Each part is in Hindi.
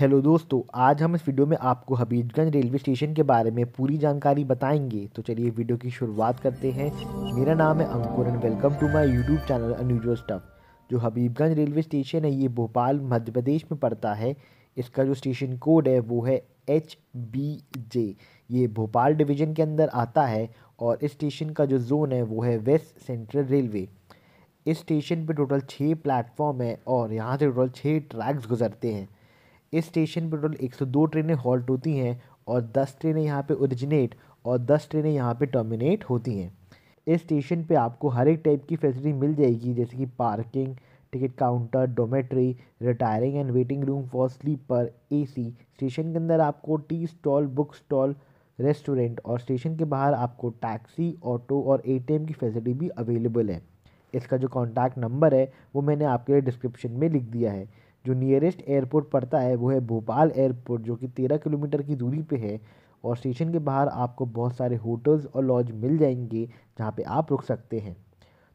हेलो दोस्तों आज हम इस वीडियो में आपको हबीबगंज रेलवे स्टेशन के बारे में पूरी जानकारी बताएंगे तो चलिए वीडियो की शुरुआत करते हैं मेरा नाम है Ankur and welcome to my YouTube channel unusual stuff जो हबीबगंज रेलवे स्टेशन है ये भोपाल मध्य प्रदेश में पड़ता है इसका जो स्टेशन कोड है वो है एच बी जे ये भोपाल डिवीजन के अंदर आता है और इस स्टेशन का जो जोन है वो है वेस्ट सेंट्रल रेलवे इस स्टेशन पर टोटल छः प्लेटफॉर्म है और यहाँ से टोटल छः ट्रैक्स गुजरते हैं इस स्टेशन पर टोटल 102 ट्रेनें हॉल्ट होती हैं और 10 ट्रेनें यहाँ पे ओरिजिनेट और 10 ट्रेनें यहाँ पे टर्मिनेट होती हैं इस स्टेशन पे आपको हर एक टाइप की फैसिलिटी मिल जाएगी जैसे कि parking ticket counter dormitory retiring and waiting room for sleeper A station के अंदर आपको tea stall book stall restaurant और स्टेशन के बाहर आपको टैक्सी ऑटो और ए की फैसिलिटी भी अवेलेबल है इसका जो कॉन्टैक्ट नंबर है वो मैंने आपके लिए डिस्क्रिप्शन में लिख दिया है जो नियरेस्ट एयरपोर्ट पड़ता है वो है भोपाल एयरपोर्ट जो कि तेरह किलोमीटर की दूरी पे है और स्टेशन के बाहर आपको बहुत सारे होटल्स और लॉज मिल जाएंगे जहाँ पे आप रुक सकते हैं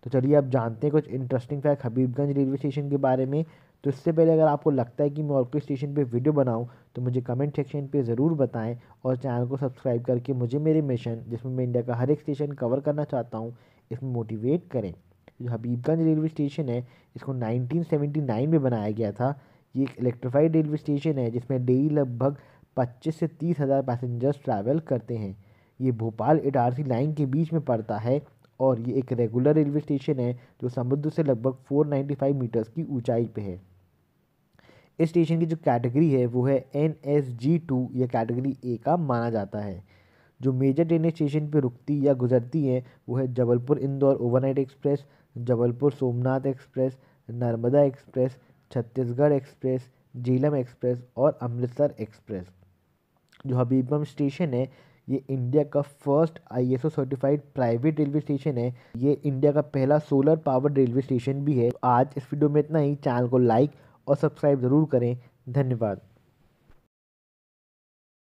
तो चलिए आप जानते हैं कुछ interesting fact Habibganj railway station के बारे में तो इससे पहले अगर आपको लगता है कि मैं और कोई स्टेशन पे वीडियो बनाऊं तो मुझे कमेंट सेक्शन पे ज़रूर बताएं और चैनल को सब्सक्राइब करके मुझे मेरे मिशन जिसमें मैं इंडिया का हर एक स्टेशन कवर करना चाहता हूँ इसमें मोटिवेट करें जो हबीबगंज रेलवे स्टेशन है इसको 1979 में बनाया गया था ये एक इलेक्ट्रीफाइड रेलवे स्टेशन है जिसमें डेली लगभग 25 से तीस हज़ार पैसेंजर्स ट्रैवल करते हैं ये भोपाल इटारसी लाइन के बीच में पड़ता है और ये एक रेगुलर रेलवे स्टेशन है जो समुद्र से लगभग 495 मीटर्स की ऊंचाई पे है इस स्टेशन की जो कैटेगरी है वो है एन एस जी टू या कैटेगरी ए का माना जाता है जो मेजर ट्रेनें स्टेशन पर रुकती या गुजरती हैं वो है Jabalpur Indore overnight express Jabalpur Somnath express Narmada express Chhattisgarh express Jhelum express और अमृतसर एक्सप्रेस जो हबीबगंज स्टेशन है ये इंडिया का फर्स्ट ओ सर्टिफाइड प्राइवेट रेलवे स्टेशन है ये इंडिया का पहला सोलर पावर्ड रेलवे स्टेशन भी है आज इस वीडियो में इतना ही चैनल को लाइक और सब्सक्राइब ज़रूर करें धन्यवाद